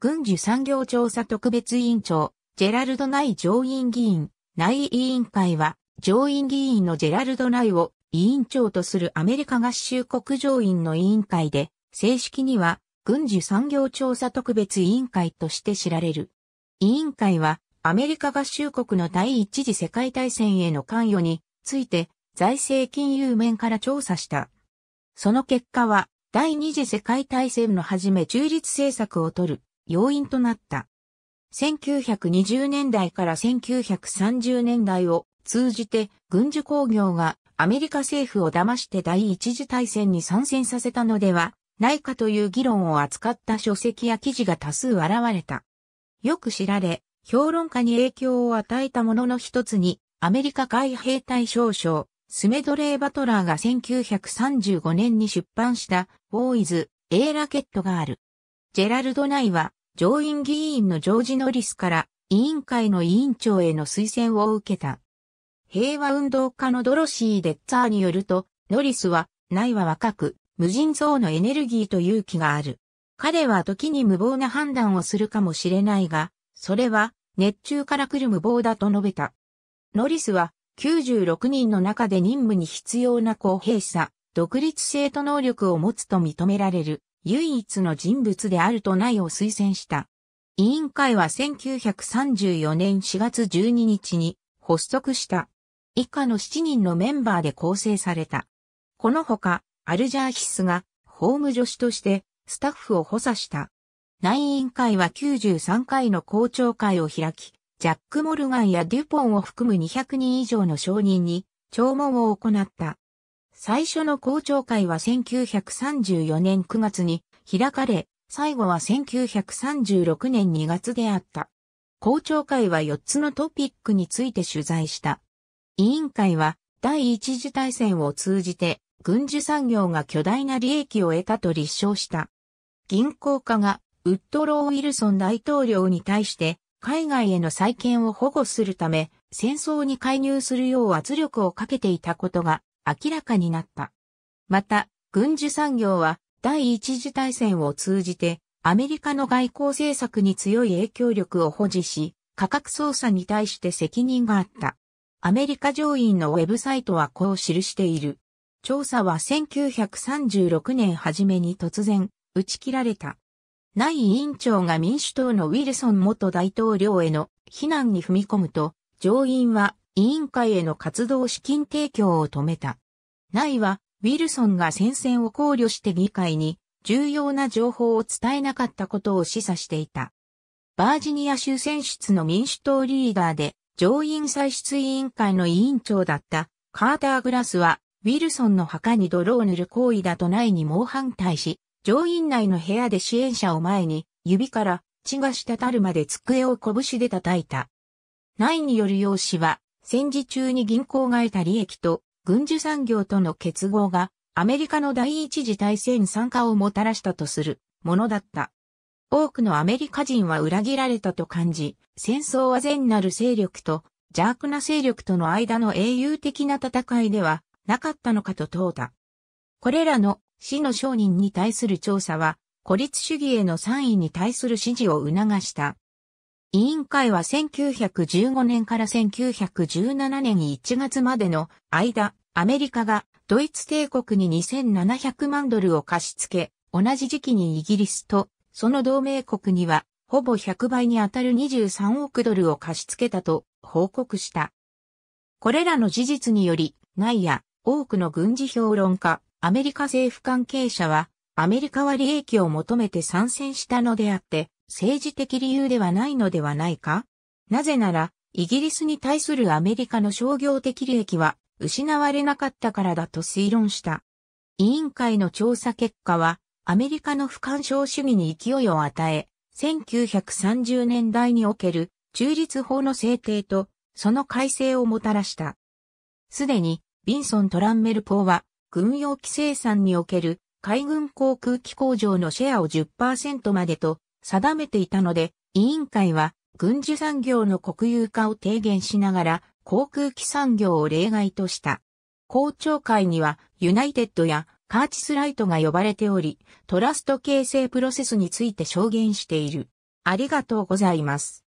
軍需産業調査特別委員長、ジェラルド内上院議員、内委員会は、上院議員のジェラルド内を委員長とするアメリカ合衆国上院の委員会で、正式には、軍需産業調査特別委員会として知られる。委員会は、アメリカ合衆国の第一次世界大戦への関与について、財政金融面から調査した。その結果は、第二次世界大戦の初め中立政策を取る、要因となった。1920年代から1930年代を通じて軍需工業がアメリカ政府を騙して第一次大戦に参戦させたのではないかという議論を扱った書籍や記事が多数現れた。よく知られ、評論家に影響を与えたものの一つに、アメリカ海兵隊少将、スメドレー・バトラーが1935年に出版した、ボーイズ、A ラケットがある。ジェラルド・ナイは、上院議員のジョージ・ノリスから委員会の委員長への推薦を受けた。平和運動家のドロシー・デッツァーによると、ノリスは、内は若く、無尽蔵のエネルギーと勇気がある。彼は時に無謀な判断をするかもしれないが、それは、熱中から来る無謀だと述べた。ノリスは、96人の中で任務に必要な公平さ、独立性と能力を持つと認められる。唯一の人物であると内を推薦した。委員会は1934年4月12日に発足した。以下の7人のメンバーで構成された。このほか、アルジャーヒスが法務助手としてスタッフを補佐した。内委員会は93回の公聴会を開き、ジャック・モルガンやデュポンを含む200人以上の証人に聴聞を行った。最初の公聴会は1934年9月に開かれ、最後は1936年2月であった。公聴会は4つのトピックについて取材した。委員会は第一次大戦を通じて軍需産業が巨大な利益を得たと立証した。銀行家がウッドロー・ウィルソン大統領に対して海外への再建を保護するため戦争に介入するよう圧力をかけていたことが明らかになった。また、軍需産業は第一次大戦を通じてアメリカの外交政策に強い影響力を保持し、価格操作に対して責任があった。アメリカ上院のウェブサイトはこう記している。調査は1936年初めに突然打ち切られた。内委員長が民主党のウィルソン元大統領への非難に踏み込むと、上院は委員会への活動資金提供を止めた。内は、ウィルソンが戦線を考慮して議会に重要な情報を伝えなかったことを示唆していた。バージニア州選出の民主党リーダーで上院歳出委員会の委員長だったカーター・グラスは、ウィルソンの墓に泥を塗る行為だと内に猛反対し、上院内の部屋で支援者を前に、指から血が滴るまで机を拳で叩いた。内による用紙は、戦時中に銀行が得た利益と軍需産業との結合がアメリカの第一次大戦参加をもたらしたとするものだった。多くのアメリカ人は裏切られたと感じ、戦争は善なる勢力と邪悪な勢力との間の英雄的な戦いではなかったのかと問うた。これらの死の商人に対する調査は、孤立主義への賛意に対する支持を促した。委員会は1915年から1917年1月までの間、アメリカがドイツ帝国に2700万ドルを貸し付け、同じ時期にイギリスとその同盟国にはほぼ100倍にあたる23億ドルを貸し付けたと報告した。これらの事実により、内や多くの軍事評論家、アメリカ政府関係者は、アメリカは利益を求めて参戦したのであって、政治的理由ではないのではないかなぜなら、イギリスに対するアメリカの商業的利益は失われなかったからだと推論した。委員会の調査結果は、アメリカの不干渉主義に勢いを与え、1930年代における中立法の制定とその改正をもたらした。すでに、ビンソン・トランメルポーは、軍用機生産における海軍航空機工場のシェアを10%までと定めていたので、委員会は軍需産業の国有化を提言しながら航空機産業を例外とした。公聴会にはユナイテッドやカーチスライトが呼ばれており、トラスト形成プロセスについて証言している。ありがとうございます。